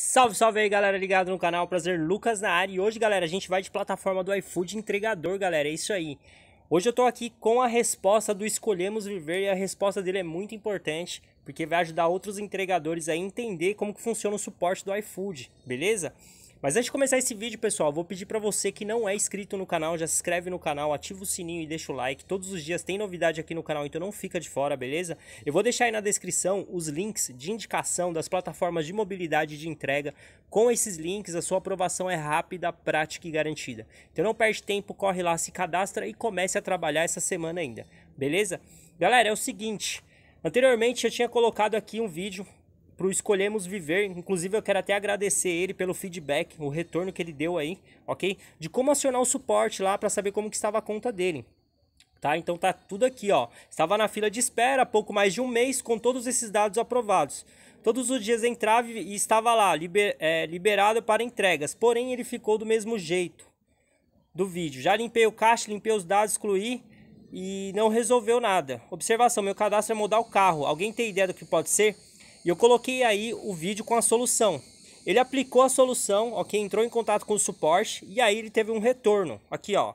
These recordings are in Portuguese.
Salve, salve aí galera ligado no canal, prazer Lucas na área e hoje galera a gente vai de plataforma do iFood entregador galera, é isso aí. Hoje eu tô aqui com a resposta do Escolhemos Viver e a resposta dele é muito importante porque vai ajudar outros entregadores a entender como que funciona o suporte do iFood, beleza? Mas antes de começar esse vídeo, pessoal, vou pedir para você que não é inscrito no canal, já se inscreve no canal, ativa o sininho e deixa o like. Todos os dias tem novidade aqui no canal, então não fica de fora, beleza? Eu vou deixar aí na descrição os links de indicação das plataformas de mobilidade de entrega. Com esses links, a sua aprovação é rápida, prática e garantida. Então não perde tempo, corre lá, se cadastra e comece a trabalhar essa semana ainda, beleza? Galera, é o seguinte, anteriormente eu tinha colocado aqui um vídeo pro Escolhemos Viver. Inclusive, eu quero até agradecer ele pelo feedback, o retorno que ele deu aí, ok? De como acionar o suporte lá para saber como que estava a conta dele. Tá? Então tá tudo aqui, ó. Estava na fila de espera há pouco mais de um mês com todos esses dados aprovados. Todos os dias entrava e estava lá, liber, é, liberado para entregas. Porém, ele ficou do mesmo jeito do vídeo. Já limpei o caixa, limpei os dados, excluí e não resolveu nada. Observação, meu cadastro é mudar o carro. Alguém tem ideia do que pode ser? E eu coloquei aí o vídeo com a solução. Ele aplicou a solução, ok? Entrou em contato com o suporte e aí ele teve um retorno. Aqui, ó.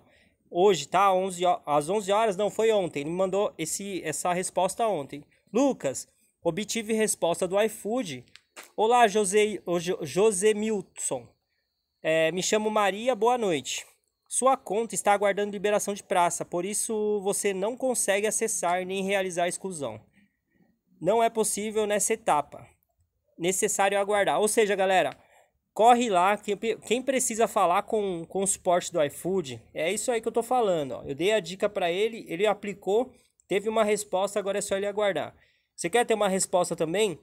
Hoje, tá? 11, às 11 horas, não, foi ontem. Ele me mandou esse, essa resposta ontem. Lucas, obtive resposta do iFood. Olá, José, José Milton. É, me chamo Maria, boa noite. Sua conta está aguardando liberação de praça, por isso você não consegue acessar nem realizar exclusão não é possível nessa etapa. Necessário aguardar. Ou seja, galera, corre lá. Quem precisa falar com, com o suporte do iFood, é isso aí que eu tô falando. Ó. Eu dei a dica para ele, ele aplicou, teve uma resposta, agora é só ele aguardar. Você quer ter uma resposta também?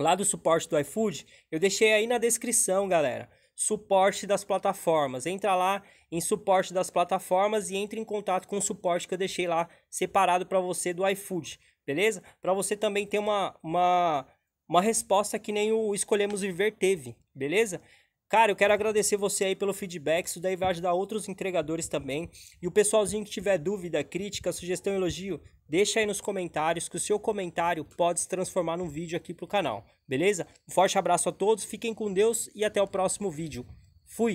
Lá do suporte do iFood? Eu deixei aí na descrição, galera suporte das plataformas. Entra lá em suporte das plataformas e entre em contato com o suporte que eu deixei lá separado para você do iFood, beleza? Para você também ter uma, uma, uma resposta que nem o Escolhemos Viver teve, beleza? Cara, eu quero agradecer você aí pelo feedback, isso daí vai ajudar outros entregadores também. E o pessoalzinho que tiver dúvida, crítica, sugestão, elogio, deixa aí nos comentários que o seu comentário pode se transformar num vídeo aqui pro canal, beleza? Um forte abraço a todos, fiquem com Deus e até o próximo vídeo. Fui!